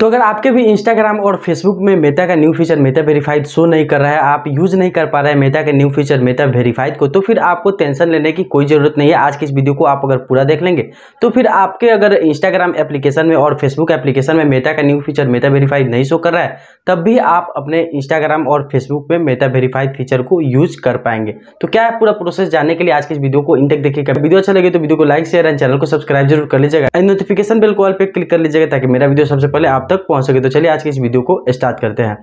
तो अगर आपके भी इंस्टाग्राम और फेसबुक में मेटा का new feature Meta verified show नहीं कर रहा है आप यूज़ नहीं कर पा रहे हैं मेटा के न्यू फीचर मेटा वेरीफाइड को तो फिर आपको टेंशन लेने की कोई ज़रूरत नहीं है आज की इस वीडियो को आप अगर पूरा देख लेंगे तो फिर आपके अगर इंस्टाग्राम एप्लीकेशन में और फेसबुक एप्लीकेशन में मेटा का न्यू फीचर मेटा वेरीफाइड नहीं शो कर रहा है तब भी आप अपने इंस्टाग्राम और फेसबुक में मेटा वेरीफाइड फीचर को यूज़ कर पाएंगे तो क्या है पूरा प्रोसेस जानने के लिए आज की इस वीडियो को इन तक देखिएगा वीडियो अच्छा लगे तो वीडियो को लाइक शेयर एंड चैनल को सब्सक्राइब जरूर कर लीजिएगा एंड नोटिफिकेशन को कॉल पर क्लिक कर लीजिएगा ताकि मेरा वीडियो सबसे पहले आप तक पहुंच सके तो चलिए आज की इस वीडियो को स्टार्ट करते हैं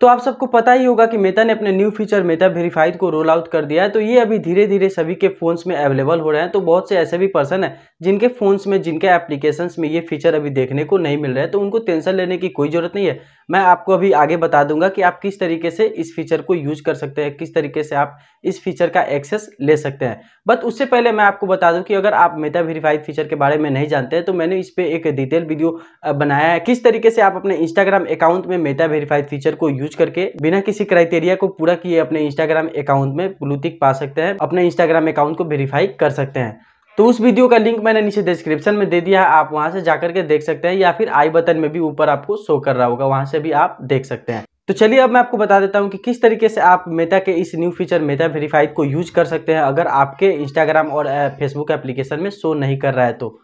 तो आप सबको पता ही होगा कि मेटा ने अपने न्यू फीचर मेटा वेरीफाइड को रोल आउट कर दिया है तो ये अभी धीरे धीरे सभी के फ़ोन्स में अवेलेबल हो रहे हैं तो बहुत से ऐसे भी पर्सन हैं जिनके फ़ोन्स में जिनके एप्लीकेशंस में ये फीचर अभी देखने को नहीं मिल रहा है तो उनको टेंशन लेने की कोई ज़रूरत नहीं है मैं आपको अभी आगे बता दूंगा कि आप किस तरीके से इस फीचर को यूज कर सकते हैं किस तरीके से आप इस फीचर का एक्सेस ले सकते हैं बट उससे पहले मैं आपको बता दूं कि अगर आप मेटा वेरीफाइड फीचर के बारे में नहीं जानते हैं तो मैंने इस पर एक डिटेल वीडियो बनाया है किस तरीके से आप अपने इंस्टाग्राम अकाउंट में मेटा वेरीफाइड फीचर को यूज यूज करके बिना किसी क्राइटेरिया को पूरा किए अपने इंस्टाग्राम अकाउंट में ब्लूटिक पा सकते हैं अपने इंस्टाग्राम अकाउंट को वेरीफाई कर सकते हैं तो उस वीडियो का लिंक मैंने नीचे डिस्क्रिप्शन में दे दिया है आप वहां से जाकर के देख सकते हैं या फिर आई बटन में भी ऊपर आपको शो कर रहा होगा वहां से भी आप देख सकते हैं तो चलिए अब मैं आपको बता देता हूं कि किस तरीके से आप मेटा के इस न्यू फीचर मेटा वेरीफाइड को यूज कर सकते हैं अगर आपके इंस्टाग्राम और फेसबुक एप्लीकेशन में शो नहीं कर रहा है तो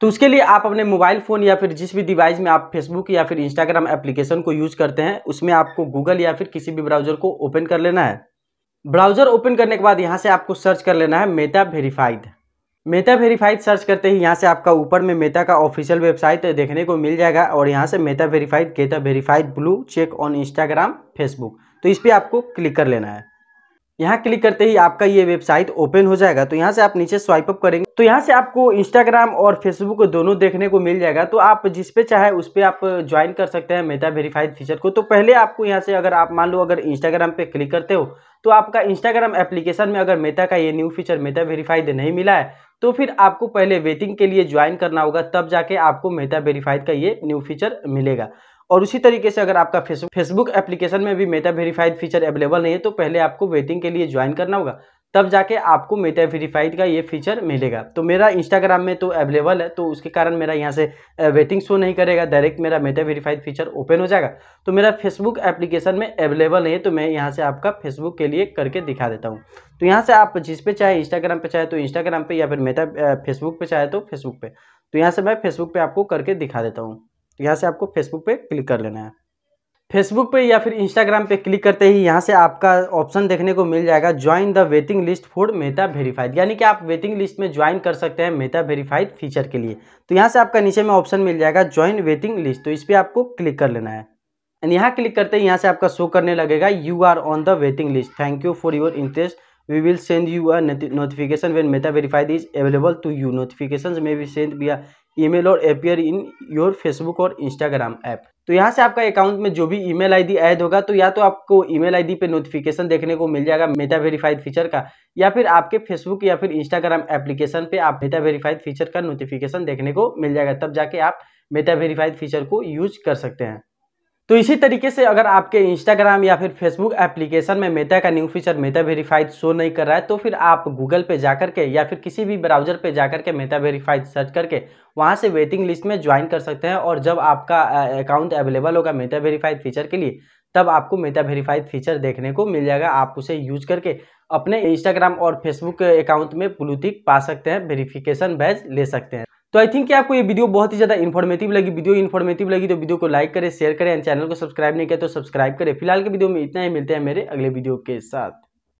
तो उसके लिए आप अपने मोबाइल फ़ोन या फिर जिस भी डिवाइस में आप फेसबुक या फिर इंस्टाग्राम एप्लीकेशन को यूज़ करते हैं उसमें आपको गूगल या फिर किसी भी ब्राउज़र को ओपन कर लेना है ब्राउज़र ओपन करने के बाद यहाँ से आपको सर्च कर लेना है Meta verified Meta verified search करते ही यहाँ से आपका ऊपर में मेटा का ऑफिशियल वेबसाइट देखने को मिल जाएगा और यहाँ से Meta verified Meta verified blue check on Instagram Facebook तो इस पर आपको क्लिक कर लेना है यहाँ क्लिक करते ही आपका ये वेबसाइट ओपन हो जाएगा तो यहाँ से आप नीचे स्वाइप अप करेंगे तो यहाँ से आपको इंस्टाग्राम और फेसबुक दोनों देखने को मिल जाएगा तो आप जिस पे चाहे उस पर आप ज्वाइन कर सकते हैं मेटा वेरीफाइड फीचर को तो पहले आपको यहाँ से अगर आप मान लो अगर इंस्टाग्राम पे क्लिक करते हो तो आपका इंस्टाग्राम एप्लीकेशन में अगर मेटा का ये न्यू फीचर मेटा वेरीफाइड नहीं मिला है तो फिर आपको पहले वेटिंग के लिए ज्वाइन करना होगा तब जाके आपको मेटा वेरीफाइड का ये न्यू फीचर मिलेगा और उसी तरीके से अगर आपका फेसबुक एप्लीकेशन में भी मेटा वेरीफाइड फीचर अवेलेबल नहीं है तो पहले आपको वेटिंग के लिए ज्वाइन करना होगा तब जाके आपको मेटा वेरीफाइड का ये फीचर मिलेगा तो मेरा इंस्टाग्राम में तो अवेलेबल है तो उसके कारण मेरा यहाँ से वेटिंग शो नहीं करेगा डायरेक्ट मेरा मेटा वेरीफाइड फीचर ओपन हो जाएगा तो मेरा फेसबुक एप्लीकेशन में अवेलेबल नहीं है तो मैं यहाँ से आपका फेसबुक के लिए करके दिखा देता हूँ तो यहाँ से आप जिस पे चाहे इंस्टाग्राम पर चाहे तो इंस्टाग्राम पर या फिर मेटा फेसबुक पर चाहे तो फेसबुक पे तो यहाँ से मैं फेसबुक पर आपको करके दिखा देता हूँ यहाँ से आपको फेसबुक पे क्लिक कर लेना है फेसबुक पे या फिर इंस्टाग्राम पे क्लिक करते ही यहाँ से आपका ऑप्शन देखने को मिल जाएगा join the waiting list for Meta verified यानी कि आप वेटिंग लिस्ट में ज्वाइन कर सकते हैं मेटा वेरीफाइड फीचर के लिए तो यहाँ से आपका नीचे में ऑप्शन मिल जाएगा ज्वाइन वेटिंग लिस्ट तो इस पर आपको क्लिक कर लेना है एंड यहाँ क्लिक करते ही यहाँ से आपका शो करने लगेगा you are on the waiting list thank you for your interest we will send you notification notification Meta verified is is to you notification में may be sent via email और appear in your Facebook और Instagram app तो यहाँ से आपका account में जो भी ईमेल आईडी ऐड होगा तो या तो आपको ईमेल आईडी पे नोटिफिकेशन देखने को मिल जाएगा मेटा वेरीफाइड फीचर का या फिर आपके फेसबुक या फिर इंस्टाग्राम एप्लीकेशन पे आप मेटा वेरीफाइड फीचर का नोटिफिकेशन देखने को मिल जाएगा तब जाके आप मेटा वेरीफाइड फीचर को यूज कर सकते हैं तो इसी तरीके से अगर आपके इंस्टाग्राम या फिर फेसबुक एप्लीकेशन में मेटा का new feature Meta verified show नहीं कर रहा है तो फिर आप गूगल पे जाकर के या फिर किसी भी ब्राउजर पे जाकर के मेटा वेरीफाइड सर्च करके वहाँ से वेटिंग लिस्ट में ज्वाइन कर सकते हैं और जब आपका अकाउंट अवेलेबल होगा मेटा वेरीफाइड फीचर के लिए तब आपको मेटा वेरीफाइड फीचर देखने को मिल जाएगा आप उसे यूज करके अपने इंस्टाग्राम और फेसबुक अकाउंट में ब्लूटिक पा सकते हैं वेरीफिकेशन बैज ले सकते हैं तो आई थिंक कि आपको ये वीडियो बहुत ही ज़्यादा इन्फॉर्मेटिव लगी वीडियो इन्फॉर्मेटिव लगी तो वीडियो को लाइक करें शेयर करें चैनल को सब्सक्राइब नहीं किया तो सब्सक्राइब करें फिलहाल के वीडियो में इतना ही मिलते हैं मेरे अगले वीडियो के साथ